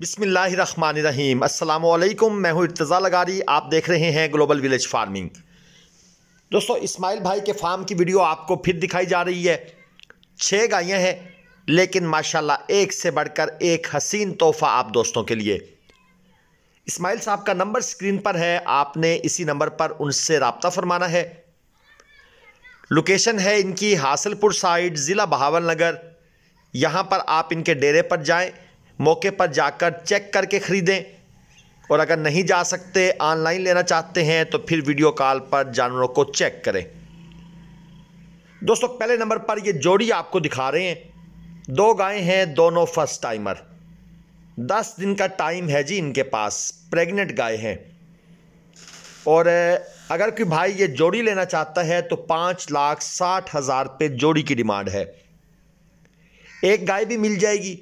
बिसमीम् अल्लाम मैं हूँ इर्तज़ा लगारी आप देख रहे हैं ग्लोबल विलेज फार्मिंग दोस्तों इस्माइल भाई के फार्म की वीडियो आपको फिर दिखाई जा रही है छः गायें हैं लेकिन माशाल्लाह एक से बढ़कर एक हसीन तोहफ़ा आप दोस्तों के लिए इस्माइल साहब का नंबर स्क्रीन पर है आपने इसी नंबर पर उनसे रबता फरमाना है लोकेशन है इनकी हासिलपुर साइड ज़िला बहावल नगर यहाँ पर आप इनके डेरे पर जाएँ मौके पर जाकर चेक करके ख़रीदें और अगर नहीं जा सकते ऑनलाइन लेना चाहते हैं तो फिर वीडियो कॉल पर जानवरों को चेक करें दोस्तों पहले नंबर पर ये जोड़ी आपको दिखा रहे हैं दो गायें हैं दोनों फर्स्ट टाइमर दस दिन का टाइम है जी इनके पास प्रेग्नेंट गाय हैं और अगर कोई भाई ये जोड़ी लेना चाहता है तो पाँच लाख साठ हज़ार पे जोड़ी की डिमांड है एक गाय भी मिल जाएगी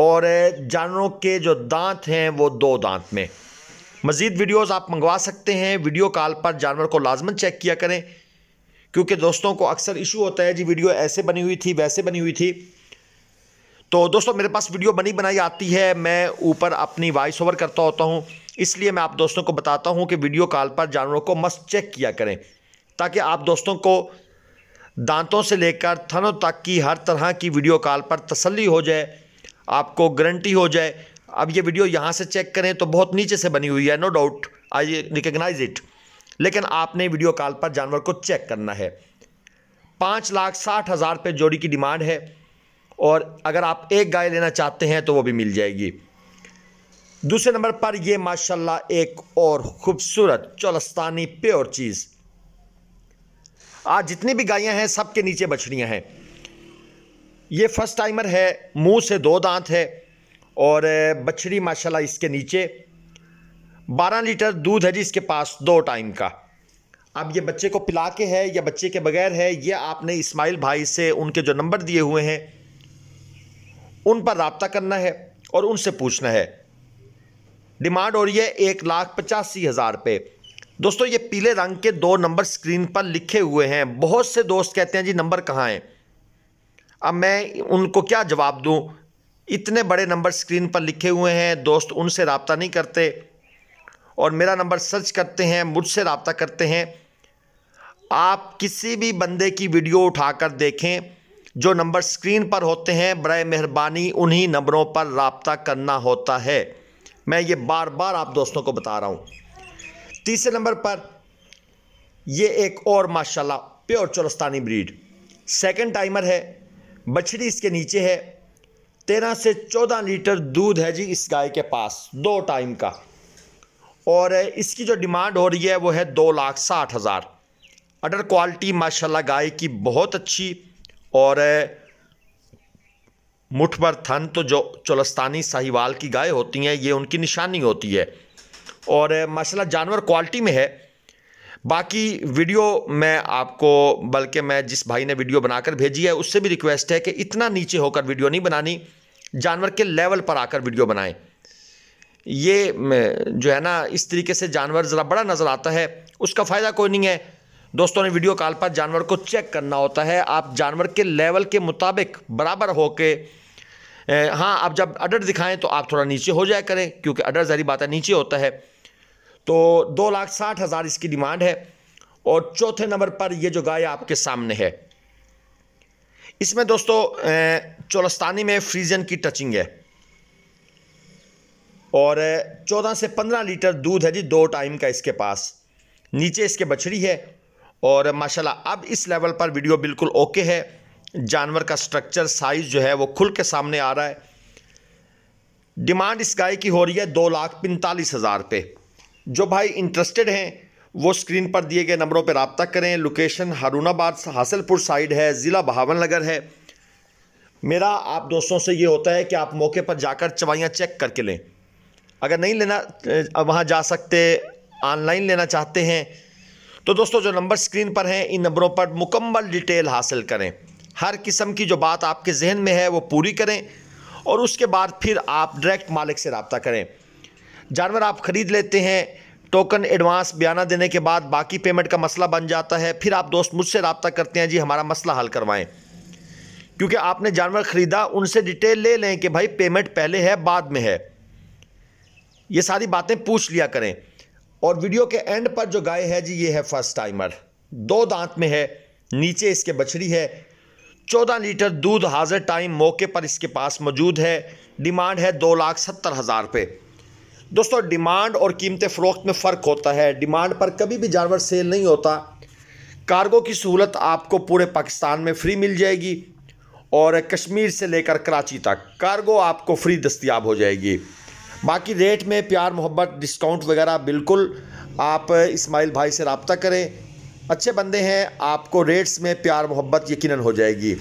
और जानवरों के जो दांत हैं वो दो दांत में मज़ीद वीडियोस आप मंगवा सकते हैं वीडियो कॉल पर जानवर को लाजमन चेक किया करें क्योंकि दोस्तों को अक्सर इशू होता है जी वीडियो ऐसे बनी हुई थी वैसे बनी हुई थी तो दोस्तों मेरे पास वीडियो बनी बनाई आती है मैं ऊपर अपनी वॉइस ओवर करता होता हूँ इसलिए मैं आप दोस्तों को बताता हूँ कि वीडियो कॉल पर जानवरों को मस्त चेक किया करें ताकि आप दोस्तों को दांतों से लेकर थनों तक की हर तरह की वीडियो कॉल पर तसल्ली हो जाए आपको गारंटी हो जाए अब ये वीडियो यहाँ से चेक करें तो बहुत नीचे से बनी हुई है no doubt I recognize it लेकिन आपने वीडियो कॉल पर जानवर को चेक करना है पाँच लाख साठ हज़ार रुपये जोड़ी की डिमांड है और अगर आप एक गाय लेना चाहते हैं तो वो भी मिल जाएगी दूसरे नंबर पर ये माशाल्लाह एक और खूबसूरत चौलस्तानी प्योर चीज़ आज जितनी भी गायें हैं सबके नीचे बछड़ियाँ हैं ये फर्स्ट टाइमर है मुंह से दो दांत है और बछड़ी माशाल्लाह इसके नीचे 12 लीटर दूध है जी इसके पास दो टाइम का अब ये बच्चे को पिला के है या बच्चे के बगैर है ये आपने इस्माइल भाई से उनके जो नंबर दिए हुए हैं उन पर रबता करना है और उनसे पूछना है डिमांड हो रही है एक लाख पचासी हज़ार पे दोस्तों ये पीले रंग के दो नंबर स्क्रीन पर लिखे हुए हैं बहुत से दोस्त कहते हैं जी नंबर कहाँ हैं अब मैं उनको क्या जवाब दूँ इतने बड़े नंबर स्क्रीन पर लिखे हुए हैं दोस्त उनसे रबता नहीं करते और मेरा नंबर सर्च करते हैं मुझसे रबता करते हैं आप किसी भी बंदे की वीडियो उठाकर देखें जो नंबर स्क्रीन पर होते हैं बर मेहरबानी उन्हीं नंबरों पर रबता करना होता है मैं ये बार बार आप दोस्तों को बता रहा हूँ तीसरे नंबर पर ये एक और माशाल्लाह pure Cholistani breed second timer है बछड़ी इसके नीचे है तेरह से चौदह लीटर दूध है जी इस गाय के पास दो टाइम का और इसकी जो डिमांड हो रही है वो है दो लाख साठ हज़ार अडर क्वालिटी माशाल्लाह गाय की बहुत अच्छी और मुठ पर थन तो जो चोलस्तानी साहिवाल की गाय होती हैं ये उनकी निशानी होती है और माशाल्लाह जानवर क्वालिटी में है बाकी वीडियो मैं आपको बल्कि मैं जिस भाई ने वीडियो बनाकर भेजी है उससे भी रिक्वेस्ट है कि इतना नीचे होकर वीडियो नहीं बनानी जानवर के लेवल पर आकर वीडियो बनाएं ये जो है ना इस तरीके से जानवर ज़रा बड़ा नज़र आता है उसका फ़ायदा कोई नहीं है दोस्तों ने वीडियो कॉल पर जानवर को चेक करना होता है आप जानवर के लेवल के मुताबिक बराबर हो के हाँ आप जब अडर दिखाएं तो आप थोड़ा नीचे हो जाया करें क्योंकि अडर जारी बात है नीचे होता है तो दो लाख साठ हज़ार इसकी डिमांड है और चौथे नंबर पर यह जो गाय आपके सामने है इसमें दोस्तों चोलस्तानी में फ्रीजन की टचिंग है और चौदह से पंद्रह लीटर दूध है जी दो टाइम का इसके पास नीचे इसके बछड़ी है और माशाल्लाह अब इस लेवल पर वीडियो बिल्कुल ओके है जानवर का स्ट्रक्चर साइज़ जो है वो खुल के सामने आ रहा है डिमांड इस गाय की हो रही है दो लाख पैंतालीस हज़ार पे जो भाई इंटरेस्टेड हैं वो स्क्रीन पर दिए गए नंबरों पर रबता करें लोकेशन हारूनाबाद हासिलपुर साइड है ज़िला नगर है मेरा आप दोस्तों से ये होता है कि आप मौके पर जाकर चवाइयाँ चेक करके लें अगर नहीं लेना वहाँ जा सकते ऑनलाइन लेना चाहते हैं तो दोस्तों जो नंबर स्क्रीन पर हैं इन नंबरों पर मुकम्मल डिटेल हासिल करें हर किस्म की जो बात आपके जहन में है वो पूरी करें और उसके बाद फिर आप डायरेक्ट मालिक से रबता करें जानवर आप ख़रीद लेते हैं टोकन एडवांस बयाना देने के बाद बाकी पेमेंट का मसला बन जाता है फिर आप दोस्त मुझसे रबता करते हैं जी हमारा मसला हल करवाएं क्योंकि आपने जानवर ख़रीदा उनसे डिटेल ले लें कि भाई पेमेंट पहले है बाद में है ये सारी बातें पूछ लिया करें और वीडियो के एंड पर जो गाय है जी ये है फर्स्ट टाइमर दो दांत में है नीचे इसके बछड़ी है चौदह लीटर दूध हाजिर टाइम मौके पर इसके पास मौजूद है डिमांड है दो लाख सत्तर हज़ार रुपये दोस्तों डिमांड और कीमत फ़रोख्त में फ़र्क होता है डिमांड पर कभी भी जानवर सेल नहीं होता कार्गो की सहूलत आपको पूरे पाकिस्तान में फ्री मिल जाएगी और कश्मीर से लेकर कराची तक कार्गो आपको फ्री दस्तियाब हो जाएगी बाकी रेट में प्यार मोहब्बत डिस्काउंट वगैरह बिल्कुल आप इस्माइल भाई से रबता करें अच्छे बंदे हैं आपको रेट्स में प्यार मोहब्बत यकीनन हो जाएगी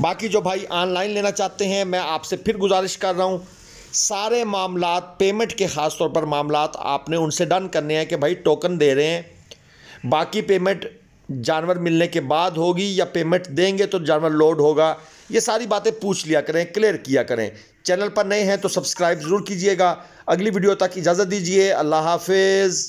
बाकी जो भाई ऑनलाइन लेना चाहते हैं मैं आपसे फिर गुजारिश कर रहा हूँ सारे मामला पेमेंट के ख़ास तौर पर मामला आपने उनसे डन करने हैं कि भाई टोकन दे रहे हैं बाकी पेमेंट जानवर मिलने के बाद होगी या पेमेंट देंगे तो जानवर लोड होगा ये सारी बातें पूछ लिया करें क्लियर किया करें चैनल पर नए हैं तो सब्सक्राइब ज़रूर कीजिएगा अगली वीडियो तक इजाज़त दीजिए अल्लाह हाफिज़